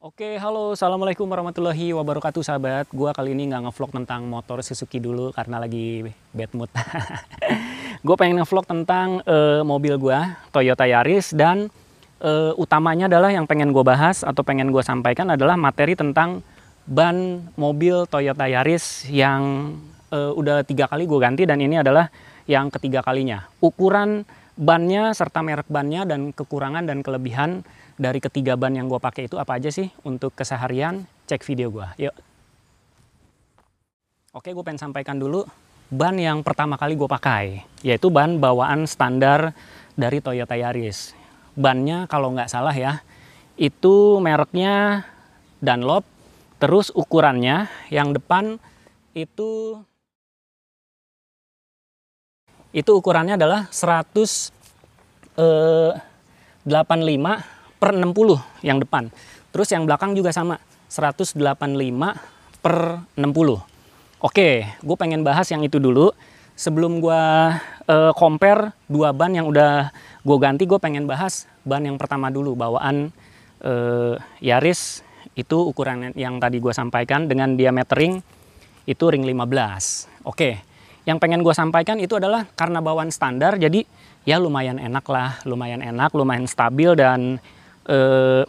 Oke, halo, assalamualaikum warahmatullahi wabarakatuh, sahabat. Gua kali ini nggak ngevlog tentang motor Suzuki dulu karena lagi bad mood. gue pengen ngevlog tentang uh, mobil gua Toyota Yaris dan uh, utamanya adalah yang pengen gue bahas atau pengen gue sampaikan adalah materi tentang ban mobil Toyota Yaris yang uh, udah tiga kali gue ganti dan ini adalah yang ketiga kalinya. Ukuran bannya serta merek bannya dan kekurangan dan kelebihan dari ketiga ban yang gue pakai itu apa aja sih untuk keseharian cek video gue yuk oke gue pengen sampaikan dulu ban yang pertama kali gue pakai yaitu ban bawaan standar dari Toyota Yaris bannya kalau nggak salah ya itu mereknya Dunlop terus ukurannya yang depan itu itu ukurannya adalah 185 eh, per 60 yang depan. Terus yang belakang juga sama, 185 per 60. Oke, gue pengen bahas yang itu dulu. Sebelum gue uh, compare dua ban yang udah gue ganti, gue pengen bahas ban yang pertama dulu, bawaan uh, Yaris itu ukuran yang tadi gue sampaikan dengan diameter ring itu ring 15. Oke, yang pengen gue sampaikan itu adalah karena bawaan standar jadi ya lumayan enak lah lumayan enak lumayan stabil dan eh,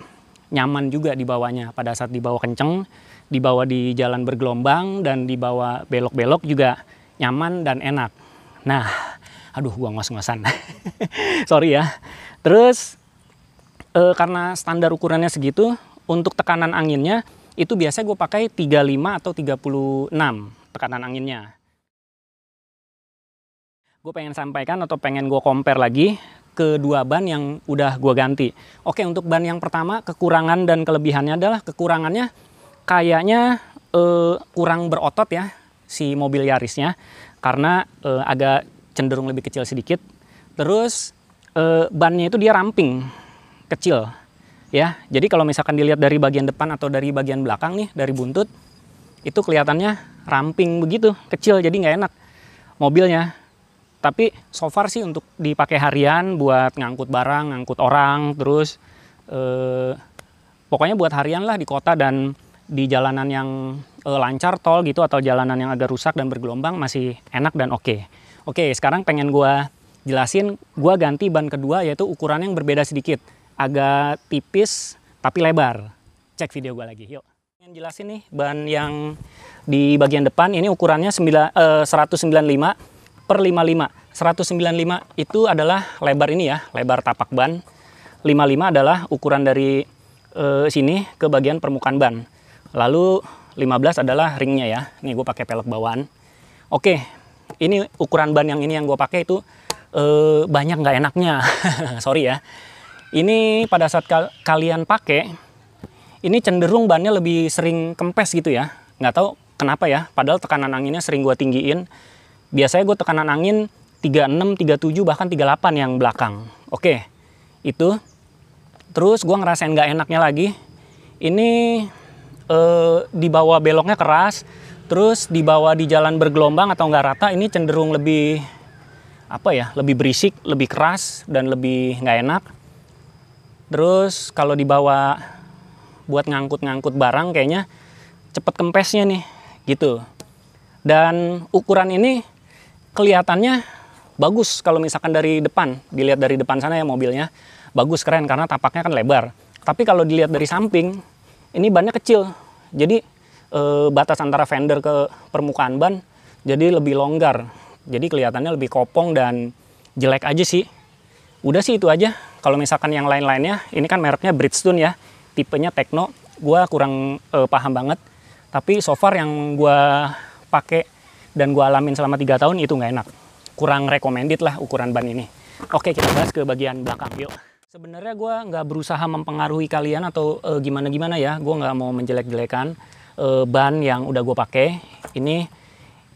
nyaman juga dibawanya pada saat dibawa kenceng dibawa di jalan bergelombang dan dibawa belok-belok juga nyaman dan enak nah aduh gua ngos-ngosan sorry ya terus eh, karena standar ukurannya segitu untuk tekanan anginnya itu biasanya gue pakai 35 atau 36 tekanan anginnya Gue pengen sampaikan atau pengen gue compare lagi kedua ban yang udah gue ganti. Oke, untuk ban yang pertama kekurangan dan kelebihannya adalah kekurangannya kayaknya eh, kurang berotot ya si mobil Yarisnya karena eh, agak cenderung lebih kecil sedikit. Terus eh, bannya itu dia ramping kecil ya. Jadi kalau misalkan dilihat dari bagian depan atau dari bagian belakang nih dari buntut itu kelihatannya ramping begitu kecil jadi nggak enak mobilnya tapi so far sih untuk dipakai harian buat ngangkut barang, ngangkut orang, terus eh, pokoknya buat harian lah di kota dan di jalanan yang eh, lancar tol gitu atau jalanan yang agak rusak dan bergelombang masih enak dan oke. Okay. Oke, okay, sekarang pengen gue jelasin gue ganti ban kedua yaitu ukuran yang berbeda sedikit, agak tipis tapi lebar. Cek video gue lagi, yuk. Pengen jelasin nih ban yang di bagian depan ini ukurannya 9, eh, 195 per 55. 195 itu adalah lebar ini ya, lebar tapak ban. 55 adalah ukuran dari e, sini ke bagian permukaan ban. Lalu 15 adalah ringnya ya. Nih gue pakai pelek bawaan. Oke, ini ukuran ban yang ini yang gue pakai itu e, banyak nggak enaknya. Sorry ya. Ini pada saat kal kalian pakai, ini cenderung bannya lebih sering kempes gitu ya. Nggak tahu kenapa ya. Padahal tekanan anginnya sering gue tinggiin biasanya gue tekanan angin 36, 37 bahkan 38 yang belakang. Oke, itu. Terus gue ngerasain gak enaknya lagi. Ini eh, di bawah beloknya keras, terus di bawah di jalan bergelombang atau nggak rata ini cenderung lebih apa ya, lebih berisik, lebih keras dan lebih nggak enak. Terus kalau dibawa buat ngangkut-ngangkut barang kayaknya cepet kempesnya nih gitu. Dan ukuran ini kelihatannya bagus kalau misalkan dari depan, dilihat dari depan sana ya mobilnya, bagus keren karena tapaknya kan lebar. Tapi kalau dilihat dari samping, ini bannya kecil. Jadi e, batas antara fender ke permukaan ban jadi lebih longgar. Jadi kelihatannya lebih kopong dan jelek aja sih. Udah sih itu aja. Kalau misalkan yang lain-lainnya, ini kan mereknya Bridgestone ya, tipenya Techno. gue kurang e, paham banget. Tapi so far yang gue pakai dan gue alamin selama tiga tahun itu nggak enak kurang recommended lah ukuran ban ini oke kita bahas ke bagian belakang yuk sebenarnya gue nggak berusaha mempengaruhi kalian atau eh, gimana gimana gimana ya gue nggak mau menjelek-jelekan e, ban yang udah gue pakai ini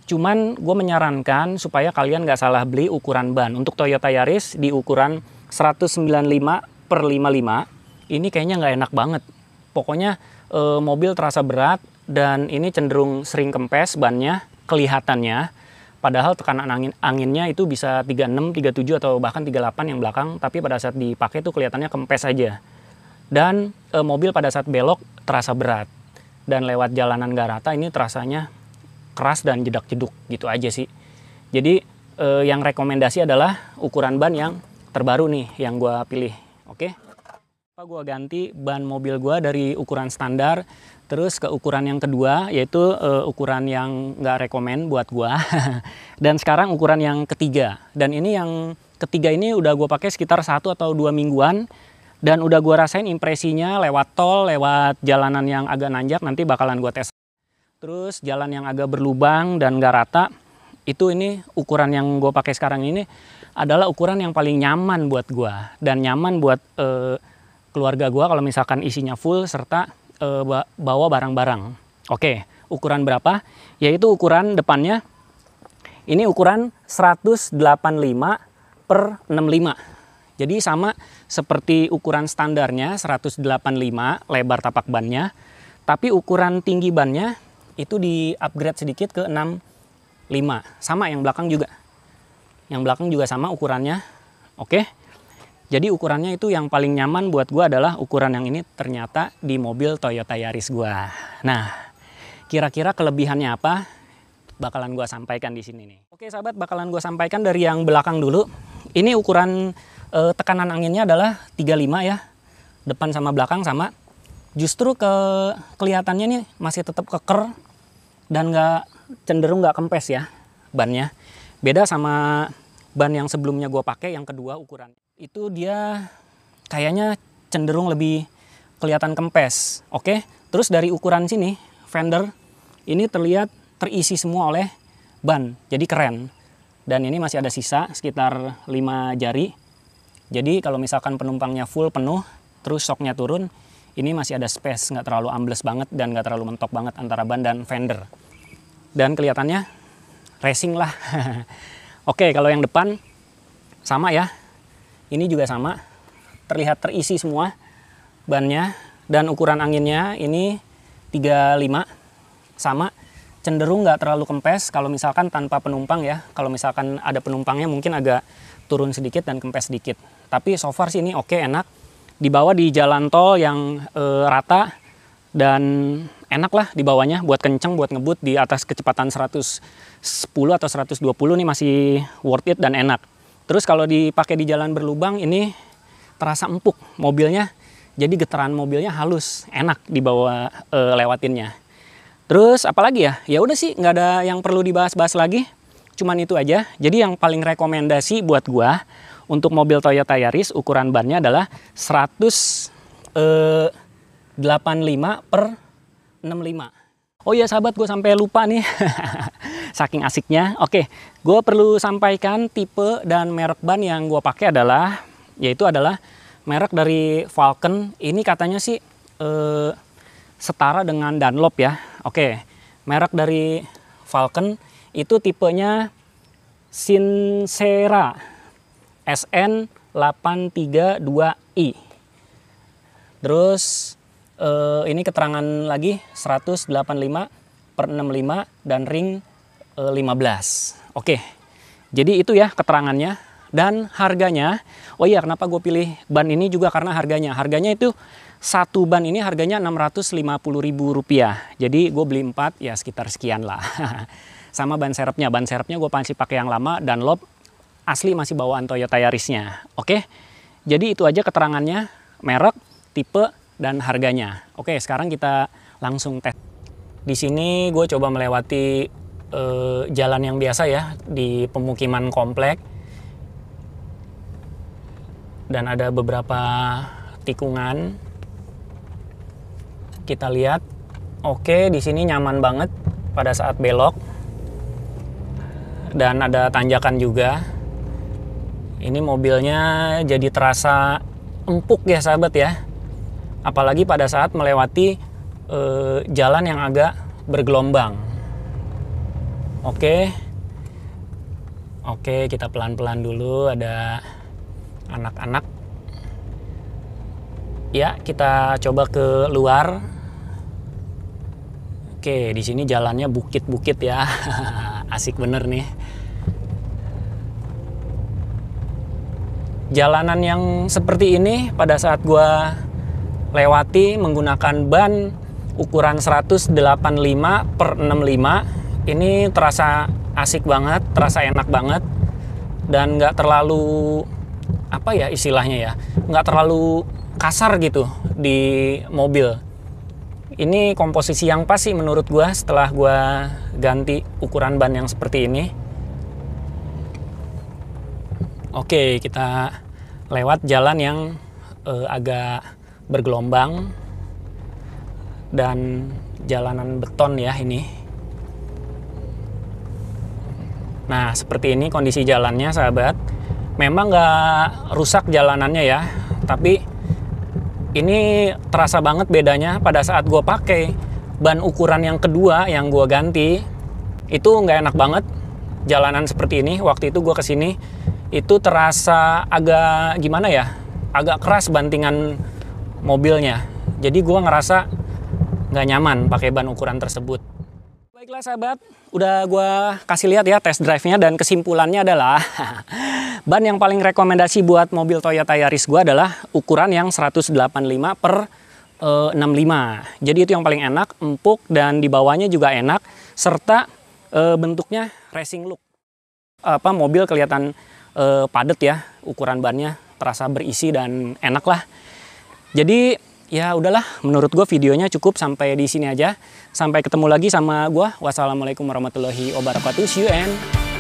cuman gue menyarankan supaya kalian nggak salah beli ukuran ban untuk Toyota Yaris di ukuran 195 per 55 ini kayaknya nggak enak banget pokoknya e, mobil terasa berat dan ini cenderung sering kempes bannya kelihatannya padahal tekanan angin anginnya itu bisa 36, 37 atau bahkan 38 yang belakang tapi pada saat dipakai itu kelihatannya kempes aja. Dan e, mobil pada saat belok terasa berat dan lewat jalanan gak rata ini terasanya keras dan jedak-jeduk gitu aja sih. Jadi e, yang rekomendasi adalah ukuran ban yang terbaru nih yang gue pilih. Oke. Okay? Gue ganti ban mobil gue dari ukuran standar Terus ke ukuran yang kedua yaitu uh, ukuran yang nggak rekomen buat gua. dan sekarang ukuran yang ketiga. Dan ini yang ketiga ini udah gua pakai sekitar satu atau dua mingguan dan udah gua rasain impresinya lewat tol, lewat jalanan yang agak nanjak nanti bakalan gua tes. Terus jalan yang agak berlubang dan nggak rata itu ini ukuran yang gua pakai sekarang ini adalah ukuran yang paling nyaman buat gua dan nyaman buat uh, keluarga gua kalau misalkan isinya full serta e, bawa barang-barang. Oke, ukuran berapa? Yaitu ukuran depannya ini ukuran 185 per 65. Jadi sama seperti ukuran standarnya 185 lebar tapak bannya, tapi ukuran tinggi bannya itu di upgrade sedikit ke 65. Sama yang belakang juga. Yang belakang juga sama ukurannya. Oke. Jadi ukurannya itu yang paling nyaman buat gue adalah ukuran yang ini ternyata di mobil Toyota Yaris gue. Nah, kira-kira kelebihannya apa? Bakalan gue sampaikan di sini nih. Oke sahabat, bakalan gue sampaikan dari yang belakang dulu. Ini ukuran e, tekanan anginnya adalah 35 ya. Depan sama belakang sama. Justru ke kelihatannya nih masih tetap keker dan nggak cenderung nggak kempes ya bannya. Beda sama ban yang sebelumnya gue pakai yang kedua ukurannya itu dia kayaknya cenderung lebih kelihatan kempes. Oke, terus dari ukuran sini fender ini terlihat terisi semua oleh ban. Jadi keren. Dan ini masih ada sisa sekitar 5 jari. Jadi kalau misalkan penumpangnya full penuh, terus shocknya turun, ini masih ada space, nggak terlalu ambles banget dan nggak terlalu mentok banget antara ban dan fender. Dan kelihatannya racing lah. Oke, kalau yang depan sama ya, ini juga sama terlihat terisi semua bannya dan ukuran anginnya ini 35 sama cenderung nggak terlalu kempes kalau misalkan tanpa penumpang ya kalau misalkan ada penumpangnya mungkin agak turun sedikit dan kempes sedikit tapi so far sih ini oke enak dibawa di jalan tol yang e, rata dan enak lah dibawanya buat kenceng buat ngebut di atas kecepatan 110 atau 120 nih masih worth it dan enak Terus kalau dipakai di jalan berlubang ini terasa empuk mobilnya. Jadi getaran mobilnya halus, enak dibawa e, lewatinnya. Terus apalagi ya? Ya udah sih, nggak ada yang perlu dibahas-bahas lagi. Cuman itu aja. Jadi yang paling rekomendasi buat gua untuk mobil Toyota Yaris ukuran bannya adalah 100 e, 85 per 65. Oh iya sahabat, gue sampai lupa nih. Saking asiknya. Oke, gue perlu sampaikan tipe dan merek ban yang gue pakai adalah, yaitu adalah merek dari Falcon. Ini katanya sih eh, setara dengan Dunlop ya. Oke, merek dari Falcon itu tipenya Sincera SN832i. Terus eh, ini keterangan lagi 185 per 65 dan ring eh, 15. Oke, jadi itu ya keterangannya dan harganya. Oh iya, kenapa gue pilih ban ini juga karena harganya. Harganya itu satu ban ini harganya Rp650.000. Jadi gue beli empat ya sekitar sekian lah. Sama ban serepnya. Ban serepnya gue masih pakai yang lama dan lob asli masih bawaan Toyota Yarisnya. Oke. Jadi itu aja keterangannya, merek, tipe, dan harganya. Oke, sekarang kita langsung tes. Di sini gue coba melewati eh, jalan yang biasa ya di pemukiman komplek. Dan ada beberapa tikungan. Kita lihat. Oke, di sini nyaman banget pada saat belok. Dan ada tanjakan juga. Ini mobilnya jadi terasa empuk ya sahabat ya apalagi pada saat melewati e, jalan yang agak bergelombang. Oke. Oke, kita pelan-pelan dulu ada anak-anak. Ya, kita coba ke luar. Oke, di sini jalannya bukit-bukit ya. Asik bener nih. Jalanan yang seperti ini pada saat gua lewati menggunakan ban ukuran 185 per 65 ini terasa asik banget, terasa enak banget dan nggak terlalu apa ya istilahnya ya, nggak terlalu kasar gitu di mobil. Ini komposisi yang pas sih menurut gua setelah gua ganti ukuran ban yang seperti ini. Oke, kita lewat jalan yang eh, agak bergelombang dan jalanan beton ya ini. Nah seperti ini kondisi jalannya sahabat. Memang nggak rusak jalanannya ya, tapi ini terasa banget bedanya pada saat gue pakai ban ukuran yang kedua yang gue ganti itu nggak enak banget jalanan seperti ini waktu itu gue kesini itu terasa agak gimana ya agak keras bantingan mobilnya. Jadi gue ngerasa nggak nyaman pakai ban ukuran tersebut. Baiklah sahabat, udah gue kasih lihat ya test drive-nya dan kesimpulannya adalah ban yang paling rekomendasi buat mobil Toyota Yaris gue adalah ukuran yang 185 per 65. Eh, Jadi itu yang paling enak, empuk dan di bawahnya juga enak serta eh, bentuknya racing look. Apa mobil kelihatan e, padat ya, ukuran bannya terasa berisi dan enak lah. Jadi ya udahlah menurut gue videonya cukup sampai di sini aja. Sampai ketemu lagi sama gue. Wassalamualaikum warahmatullahi wabarakatuh. See you and